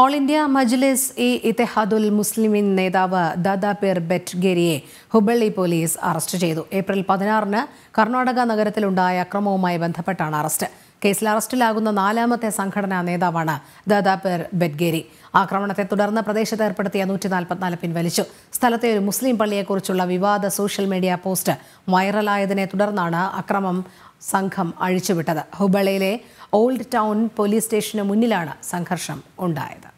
all India Majlis e Ittehadul Muslimeen നേതാവ് ദാദാപേർ ബെറ്റ്ഗേരിയെ Hubballi police arrest ചെയ്തു ഏപ്രിൽ പതിനാറിന് കർണാടക നഗരത്തിലുണ്ടായ അക്രമവുമായി ബന്ധപ്പെട്ടാണ് അറസ്റ്റ് കേസിൽ അറസ്റ്റിലാകുന്ന നാലാമത്തെ സംഘടനാ നേതാവാണ് ദാദാപേർ ബെഡ്ഗേരി ആക്രമണത്തെ തുടർന്ന് പ്രദേശത്ത് ഏർപ്പെടുത്തിയ നൂറ്റി നാൽപ്പത്തിനാല് പിൻവലിച്ചു സ്ഥലത്തെ ഒരു മുസ്ലിം പള്ളിയെക്കുറിച്ചുള്ള വിവാദ സോഷ്യൽ മീഡിയ പോസ്റ്റ് വൈറലായതിനെ തുടർന്നാണ് അക്രമം സംഘം അഴിച്ചുവിട്ടത് ഹുബളയിലെ ഓൾഡ് ടൗൺ പോലീസ് സ്റ്റേഷന് മുന്നിലാണ് സംഘർഷം ഉണ്ടായത്